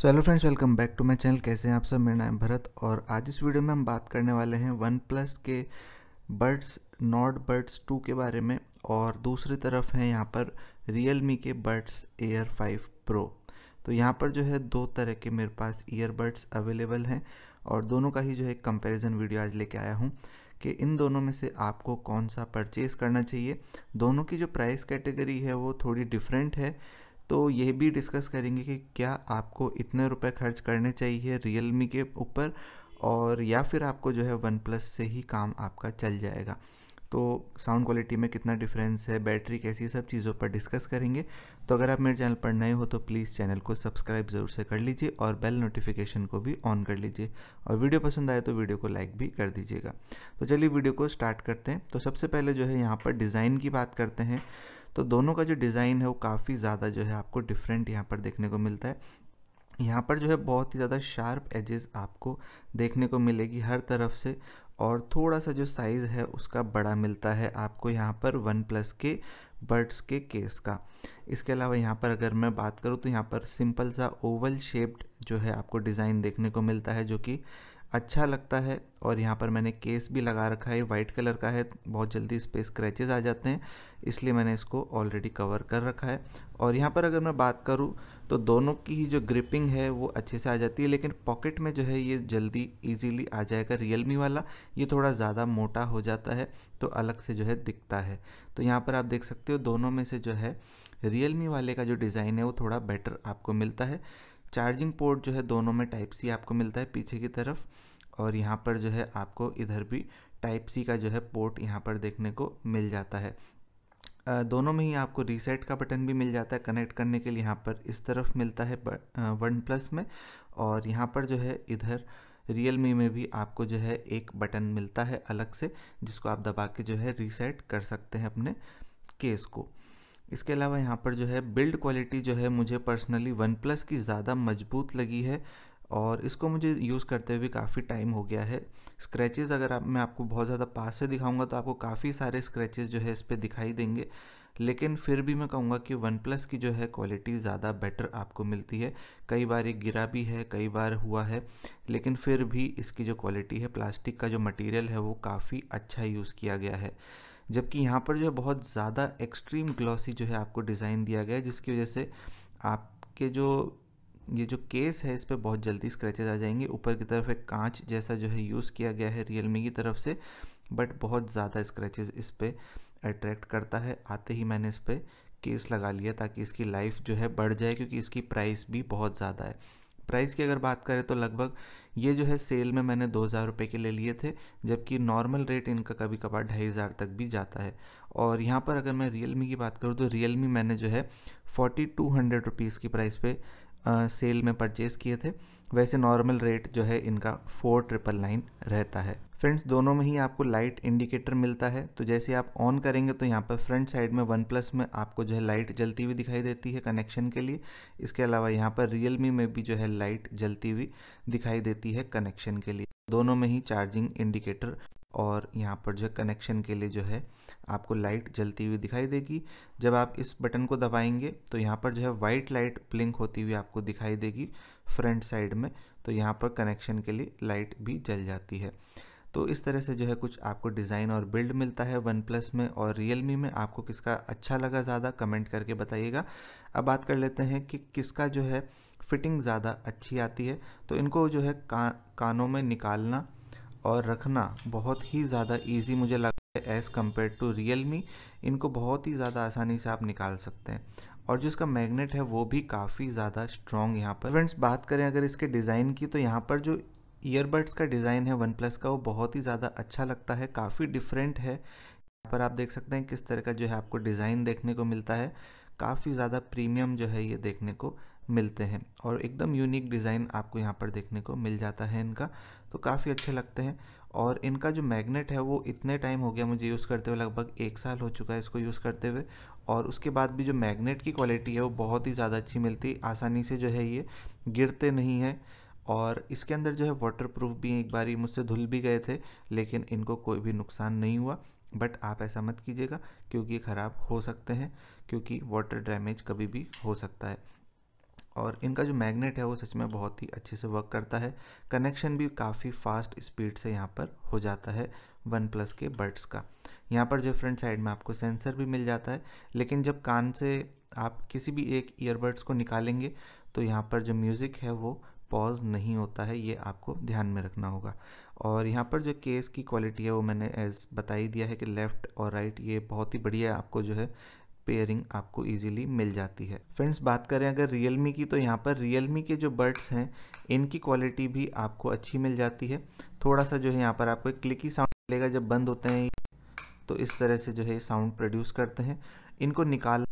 so hello friends welcome back to my channel कैसे हैं आप सब मेरा नाम भरत और आज इस वीडियो में हम बात करने वाले हैं वन प्लस के बर्ड्स नॉट बर्ड्स टू के बारे में और दूसरी तरफ है यहाँ पर रियल मी के बर्ड्स एयर फाइव प्रो तो यहाँ पर जो है दो तरह के मेरे पास ईयरबड्स अवेलेबल हैं और दोनों का ही जो है कंपेरिजन वीडियो आज लेके आया हूँ कि इन दोनों में से आपको कौन सा परचेज़ करना चाहिए दोनों की जो प्राइस कैटेगरी है वो थोड़ी डिफरेंट है तो यह भी डिस्कस करेंगे कि क्या आपको इतने रुपए खर्च करने चाहिए रियल मी के ऊपर और या फिर आपको जो है वन प्लस से ही काम आपका चल जाएगा तो साउंड क्वालिटी में कितना डिफरेंस है बैटरी कैसी सब चीज़ों पर डिस्कस करेंगे तो अगर आप मेरे चैनल पर नए हो तो प्लीज़ चैनल को सब्सक्राइब ज़रूर से कर लीजिए और बेल नोटिफिकेशन को भी ऑन कर लीजिए और वीडियो पसंद आए तो वीडियो को लाइक भी कर दीजिएगा तो चलिए वीडियो को स्टार्ट करते हैं तो सबसे पहले जो है यहाँ पर डिज़ाइन की बात करते हैं तो दोनों का जो डिज़ाइन है वो काफ़ी ज़्यादा जो है आपको डिफरेंट यहाँ पर देखने को मिलता है यहाँ पर जो है बहुत ही ज़्यादा शार्प एजेस आपको देखने को मिलेगी हर तरफ से और थोड़ा सा जो साइज़ है उसका बड़ा मिलता है आपको यहाँ पर वन प्लस के बर्ड्स के केस का इसके अलावा यहाँ पर अगर मैं बात करूँ तो यहाँ पर सिंपल सा ओवल शेप्ड जो है आपको डिज़ाइन देखने को मिलता है जो कि अच्छा लगता है और यहाँ पर मैंने केस भी लगा रखा है वाइट कलर का है बहुत जल्दी इस पर स्क्रैचेज़ आ जाते हैं इसलिए मैंने इसको ऑलरेडी कवर कर रखा है और यहाँ पर अगर मैं बात करूँ तो दोनों की ही जो ग्रिपिंग है वो अच्छे से आ जाती है लेकिन पॉकेट में जो है ये जल्दी इजीली आ जाएगा रियलमी वाला ये थोड़ा ज़्यादा मोटा हो जाता है तो अलग से जो है दिखता है तो यहाँ पर आप देख सकते हो दोनों में से जो है रियलमी वाले का जो डिज़ाइन है वो थोड़ा बेटर आपको मिलता है चार्जिंग पोर्ट जो है दोनों में टाइप सी आपको मिलता है पीछे की तरफ और यहाँ पर जो है आपको इधर भी टाइप सी का जो है पोर्ट यहाँ पर देखने को मिल जाता है दोनों में ही आपको रीसेट का बटन भी मिल जाता है कनेक्ट करने के लिए यहाँ पर इस तरफ मिलता है वन प्लस में और यहाँ पर जो है इधर रियल मी में भी आपको जो है एक बटन मिलता है अलग से जिसको आप दबा के जो है रीसेट कर सकते हैं अपने केस को इसके अलावा यहाँ पर जो है बिल्ड क्वालिटी जो है मुझे पर्सनली वन प्लस की ज़्यादा मजबूत लगी है और इसको मुझे यूज़ करते हुए काफ़ी टाइम हो गया है स्क्रैचेस अगर आप मैं आपको बहुत ज़्यादा पास से दिखाऊंगा तो आपको काफ़ी सारे स्क्रैचेस जो है इस पर दिखाई देंगे लेकिन फिर भी मैं कहूँगा कि वन प्लस की जो है क्वालिटी ज़्यादा बेटर आपको मिलती है कई बार ये गिरा भी है कई बार हुआ है लेकिन फिर भी इसकी जो क्वालिटी है प्लास्टिक का जो मटीरियल है वो काफ़ी अच्छा यूज़ किया गया है जबकि यहाँ पर जो है बहुत ज़्यादा एक्सट्रीम ग्लॉसी जो है आपको डिज़ाइन दिया गया है जिसकी वजह से आपके जो ये जो केस है इस पर बहुत जल्दी स्क्रैचेज आ जाएंगे ऊपर की तरफ एक कांच जैसा जो है यूज़ किया गया है रियलमी की तरफ से बट बहुत ज़्यादा स्क्रैचेज इस पर अट्रैक्ट करता है आते ही मैंने इस पर केस लगा लिया ताकि इसकी लाइफ जो है बढ़ जाए क्योंकि इसकी प्राइस भी बहुत ज़्यादा है प्राइस की अगर बात करें तो लगभग ये जो है सेल में मैंने दो हज़ार रुपये के ले लिए थे जबकि नॉर्मल रेट इनका कभी कभार ढाई हज़ार तक भी जाता है और यहाँ पर अगर मैं रियल की बात करूँ तो रियल मैंने जो है फोर्टी टू हंड्रेड रुपीज़ की प्राइस पे आ, सेल में परचेज़ किए थे वैसे नॉर्मल रेट जो है इनका फोर ट्रिपल नाइन रहता है फ्रेंड्स दोनों में ही आपको लाइट इंडिकेटर मिलता है तो जैसे आप ऑन करेंगे तो यहाँ पर फ्रंट साइड में वन प्लस में आपको जो है लाइट जलती हुई दिखाई देती है कनेक्शन के लिए इसके अलावा यहाँ पर रियलमी में भी जो है लाइट जलती हुई दिखाई देती है कनेक्शन के लिए दोनों में ही चार्जिंग इंडिकेटर और यहाँ पर जो कनेक्शन के लिए जो है आपको लाइट जलती हुई दिखाई देगी जब आप इस बटन को दबाएंगे तो यहाँ पर जो है वाइट लाइट ब्लिंक होती हुई आपको दिखाई देगी फ्रंट साइड में तो यहाँ पर कनेक्शन के लिए लाइट भी जल जाती है तो इस तरह से जो है कुछ आपको डिज़ाइन और बिल्ड मिलता है वन प्लस में और रियल मी में आपको किसका अच्छा लगा ज़्यादा कमेंट करके बताइएगा अब बात कर लेते हैं कि किसका जो है फिटिंग ज़्यादा अच्छी आती है तो इनको जो है का, कानों में निकालना और रखना बहुत ही ज़्यादा ईजी मुझे लगता है as compare to Realme इनको बहुत ही ज़्यादा आसानी से आप निकाल सकते हैं और जो इसका मैग्नेट है वो भी काफ़ी ज़्यादा स्ट्रॉन्ग यहाँ पर फ्रेंड्स बात करें अगर इसके डिज़ाइन की तो यहाँ पर जो ईयरबड्स का डिज़ाइन है वन प्लस का वो बहुत ही ज़्यादा अच्छा लगता है काफ़ी डिफरेंट है यहाँ पर आप देख सकते हैं किस तरह का जो है आपको डिज़ाइन देखने को मिलता है काफ़ी ज़्यादा प्रीमियम जो है ये देखने को मिलते हैं और एकदम यूनिक डिज़ाइन आपको यहाँ पर देखने को मिल जाता है इनका तो काफ़ी अच्छे लगते हैं और इनका जो मैग्नेट है वो इतने टाइम हो गया मुझे यूज़ करते हुए लगभग एक साल हो चुका है इसको यूज़ करते हुए और उसके बाद भी जो मैग्नेट की क्वालिटी है वो बहुत ही ज़्यादा अच्छी मिलती आसानी से जो है ये गिरते नहीं हैं और इसके अंदर जो है वाटर प्रूफ भी एक बार मुझसे धुल भी गए थे लेकिन इनको कोई भी नुकसान नहीं हुआ बट आप ऐसा मत कीजिएगा क्योंकि ये ख़राब हो सकते हैं क्योंकि वाटर डैमेज कभी भी हो सकता है और इनका जो मैग्नेट है वो सच में बहुत ही अच्छे से वर्क करता है कनेक्शन भी काफ़ी फास्ट स्पीड से यहाँ पर हो जाता है वन प्लस के बर्ड्स का यहाँ पर जो फ्रंट साइड में आपको सेंसर भी मिल जाता है लेकिन जब कान से आप किसी भी एक ईयरबड्स को निकालेंगे तो यहाँ पर जो म्यूज़िक है वो पॉज नहीं होता है ये आपको ध्यान में रखना होगा और यहाँ पर जो केस की क्वालिटी है वो मैंने एज बता ही दिया है कि लेफ़्ट और राइट ये बहुत ही बढ़िया आपको जो है पेयरिंग आपको इजीली मिल जाती है फ्रेंड्स बात करें अगर रियलमी की तो यहाँ पर रियलमी के जो बर्ड्स हैं इनकी क्वालिटी भी आपको अच्छी मिल जाती है थोड़ा सा जो है यहाँ पर आपको एक क्लिकी साउंड मिलेगा जब बंद होते हैं तो इस तरह से जो है साउंड प्रोड्यूस करते हैं इनको निकालना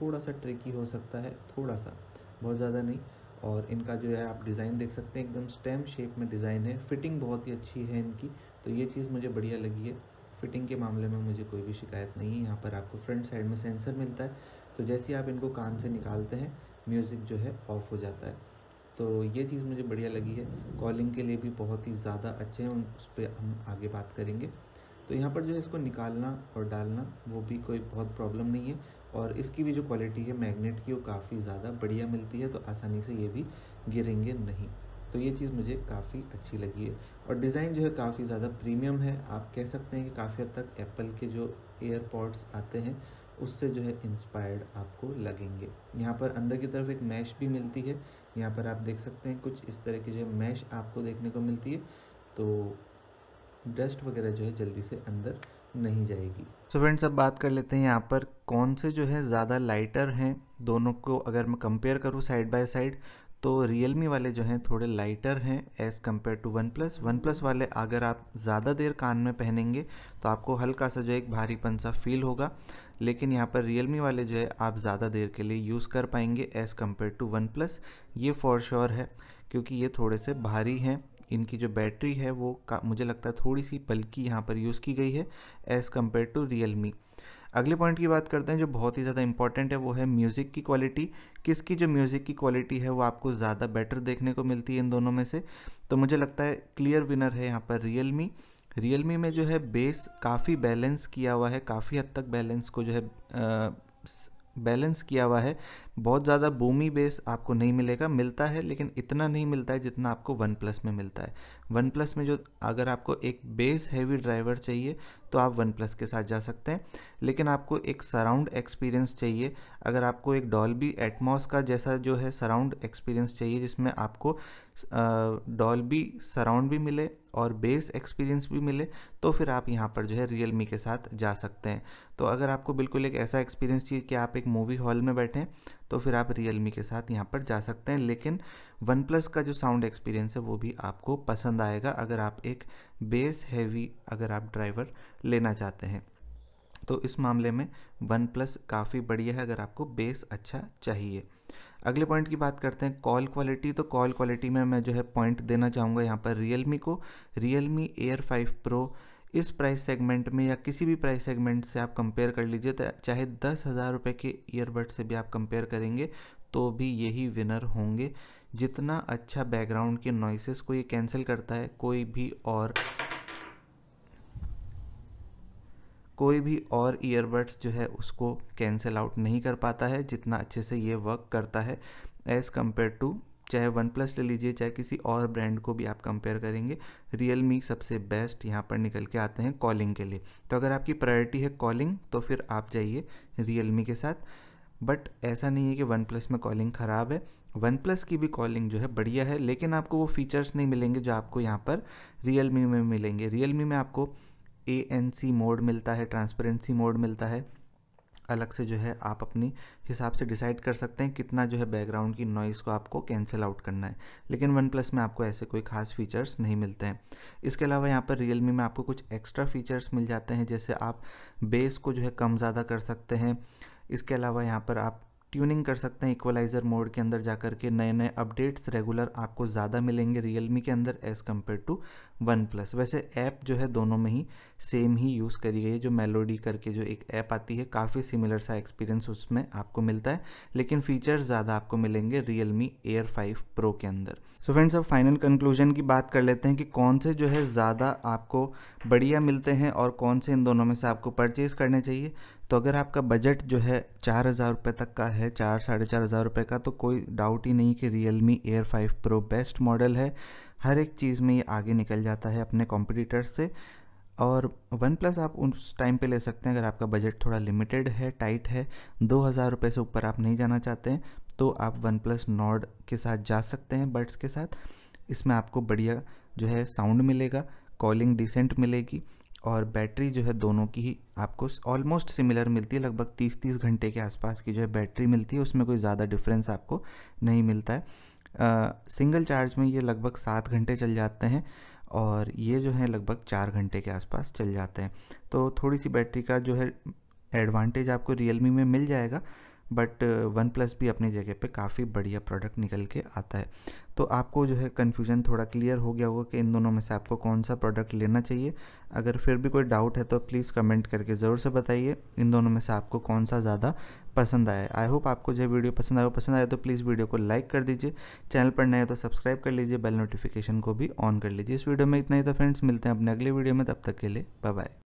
थोड़ा सा ट्रिकी हो सकता है थोड़ा सा बहुत ज़्यादा नहीं और इनका जो है आप डिज़ाइन देख सकते हैं एकदम स्टेम शेप में डिज़ाइन है फिटिंग बहुत ही अच्छी है इनकी तो ये चीज़ मुझे बढ़िया लगी है फिटिंग के मामले में मुझे कोई भी शिकायत नहीं है यहाँ पर आपको फ्रंट साइड में सेंसर मिलता है तो जैसे ही आप इनको कान से निकालते हैं म्यूज़िक जो है ऑफ हो जाता है तो ये चीज़ मुझे बढ़िया लगी है कॉलिंग के लिए भी बहुत ही ज़्यादा अच्छे हैं उस पर हम आगे बात करेंगे तो यहाँ पर जो है इसको निकालना और डालना वो भी कोई बहुत प्रॉब्लम नहीं है और इसकी भी जो क्वालिटी है मैग्नेट की वो काफ़ी ज़्यादा बढ़िया मिलती है तो आसानी से ये भी गिरेंगे नहीं तो ये चीज़ मुझे काफ़ी अच्छी लगी है और डिज़ाइन जो है काफ़ी ज़्यादा प्रीमियम है आप कह सकते हैं कि काफ़ी हद तक एप्पल के जो एयरपॉड्स आते हैं उससे जो है इंस्पायर्ड आपको लगेंगे यहाँ पर अंदर की तरफ एक मैश भी मिलती है यहाँ पर आप देख सकते हैं कुछ इस तरह की जो है मैश आपको देखने को मिलती है तो डस्ट वगैरह जो है जल्दी से अंदर नहीं जाएगी सो so फ्रेंड्स अब बात कर लेते हैं यहाँ पर कौन से जो है ज़्यादा लाइटर हैं दोनों को अगर मैं कंपेयर करूँ साइड बाय साइड तो रियलमी वाले जो हैं थोड़े लाइटर हैं as compare to One Plus One Plus वाले अगर आप ज़्यादा देर कान में पहनेंगे तो आपको हल्का सा जो एक भारीपन सा फील होगा लेकिन यहाँ पर रियलमी वाले जो है आप ज़्यादा देर के लिए यूज़ कर पाएंगे as compare to One Plus ये फॉर श्योर है क्योंकि ये थोड़े से भारी हैं इनकी जो बैटरी है वो का, मुझे लगता है थोड़ी सी बल्कि यहाँ पर यूज़ की गई है as compare to Realme अगले पॉइंट की बात करते हैं जो बहुत ही ज़्यादा इंपॉर्टेंट है वो है म्यूज़िक की क्वालिटी किसकी जो म्यूज़िक की क्वालिटी है वो आपको ज़्यादा बेटर देखने को मिलती है इन दोनों में से तो मुझे लगता है क्लियर विनर है यहाँ पर रियल मी रियल मी में जो है बेस काफ़ी बैलेंस किया हुआ है काफ़ी हद तक बैलेंस को जो है बैलेंस किया हुआ है बहुत ज़्यादा बूमी बेस आपको नहीं मिलेगा मिलता है लेकिन इतना नहीं मिलता है जितना आपको वन प्लस में मिलता है वन प्लस में जो अगर आपको एक बेस हैवी ड्राइवर चाहिए तो आप वन प्लस के साथ जा सकते हैं लेकिन आपको एक सराउंड एक्सपीरियंस चाहिए अगर आपको एक डॉल्बी एटमॉस का जैसा जो है सराउंड एक्सपीरियंस चाहिए जिसमें आपको डॉल्बी सराउंड भी मिले और बेस एक्सपीरियंस भी मिले तो फिर आप यहाँ पर जो है रियल मी के साथ जा सकते हैं तो अगर आपको बिल्कुल एक ऐसा एक्सपीरियंस चाहिए कि आप एक मूवी हॉल में बैठें तो फिर आप रियल के साथ यहाँ पर जा सकते हैं लेकिन वन प्लस का जो साउंड एक्सपीरियंस है वो भी आपको पसंद आएगा अगर आप एक बेस हैवी अगर आप ड्राइवर लेना चाहते हैं तो इस मामले में वन प्लस काफ़ी बढ़िया है अगर आपको बेस अच्छा चाहिए अगले पॉइंट की बात करते हैं कॉल क्वालिटी तो कॉल क्वालिटी में मैं जो है पॉइंट देना चाहूँगा यहाँ पर रियल मी को Realme Air Five Pro इस प्राइस सेगमेंट में या किसी भी प्राइस सेगमेंट से आप कंपेयर कर लीजिए तो चाहे दस हज़ार रुपये के ईयरबड से भी आप कंपेयर करेंगे तो भी यही विनर होंगे जितना अच्छा बैकग्राउंड के नॉइसेस को ये कैंसिल करता है कोई भी और कोई भी और ईयरबड्स जो है उसको कैंसिल आउट नहीं कर पाता है जितना अच्छे से ये वर्क करता है एज़ कम्पेयर टू चाहे वन प्लस ले लीजिए चाहे किसी और ब्रांड को भी आप कंपेयर करेंगे रियल मी सबसे बेस्ट यहाँ पर निकल के आते हैं कॉलिंग के लिए तो अगर आपकी प्रायोरिटी है कॉलिंग तो फिर आप जाइए रियल मी के साथ बट ऐसा नहीं है कि वन प्लस में कॉलिंग ख़राब है वन प्लस की भी कॉलिंग जो है बढ़िया है लेकिन आपको वो फीचर्स नहीं मिलेंगे जो आपको यहाँ पर रियल मी में मिलेंगे रियल मी में आपको ए एन सी मोड मिलता है ट्रांसपेरेंसी मोड मिलता है अलग से जो है आप अपनी हिसाब से डिसाइड कर सकते हैं कितना जो है बैकग्राउंड की नॉइज़ को आपको कैंसिल आउट करना है लेकिन वन प्लस में आपको ऐसे कोई खास फीचर्स नहीं मिलते हैं इसके अलावा यहाँ पर रियल में आपको कुछ एक्स्ट्रा फीचर्स मिल जाते हैं जैसे आप बेस को जो है कम ज़्यादा कर सकते हैं इसके अलावा यहाँ पर आप ट्यूनिंग कर सकते हैं इक्वलाइज़र मोड के अंदर जाकर के नए नए अपडेट्स रेगुलर आपको ज़्यादा मिलेंगे रियलमी के अंदर as compare to One Plus वैसे ऐप जो है दोनों में ही सेम ही यूज़ करी गई है जो मेलोडी करके जो एक ऐप आती है काफ़ी सिमिलर सा एक्सपीरियंस उसमें आपको मिलता है लेकिन फीचर्स ज़्यादा आपको मिलेंगे रियलमी एयर फाइव प्रो के अंदर सो फ्रेंड्स अब फाइनल कंक्लूजन की बात कर लेते हैं कि कौन से जो है ज़्यादा आपको बढ़िया मिलते हैं और कौन से इन दोनों में से आपको परचेज़ करने चाहिए तो अगर आपका बजट जो है चार हज़ार रुपये तक का है चार साढ़े चार हज़ार रुपये का तो कोई डाउट ही नहीं कि Realme Air Five Pro best model है हर एक चीज़ में ये आगे निकल जाता है अपने कॉम्पिटिटर से और वन प्लस आप उस टाइम पे ले सकते हैं अगर आपका बजट थोड़ा लिमिटेड है टाइट है दो हज़ार रुपये से ऊपर आप नहीं जाना चाहते हैं तो आप वन प्लस नॉड के साथ जा सकते हैं बर्ड्स के साथ इसमें आपको बढ़िया जो है साउंड मिलेगा कॉलिंग डिसेंट मिलेगी और बैटरी जो है दोनों की ही आपको ऑलमोस्ट सिमिलर मिलती है लगभग 30-30 घंटे के आसपास की जो है बैटरी मिलती है उसमें कोई ज़्यादा डिफरेंस आपको नहीं मिलता है आ, सिंगल चार्ज में ये लगभग सात घंटे चल जाते हैं और ये जो है लगभग चार घंटे के आसपास चल जाते हैं तो थोड़ी सी बैटरी का जो है एडवांटेज आपको रियलमी में मिल जाएगा बट वन प्लस भी अपनी जगह पे काफ़ी बढ़िया प्रोडक्ट निकल के आता है तो आपको जो है कन्फ्यूजन थोड़ा क्लियर हो गया होगा कि इन दोनों में से आपको कौन सा प्रोडक्ट लेना चाहिए अगर फिर भी कोई डाउट है तो प्लीज़ कमेंट करके ज़रूर से बताइए इन दोनों में से आपको कौन सा ज़्यादा पसंद आया आई होप आपको जो वीडियो पसंद आया पसंद आया तो प्लीज़ वीडियो को लाइक कर दीजिए चैनल पर नए तो सब्सक्राइब कर लीजिए बेल नोटिफिकेशन को भी ऑन कर लीजिए इस वीडियो में इतना ही था तो फ्रेंड्स मिलते हैं अपने अगले वीडियो में तब तक के लिए बाय बाय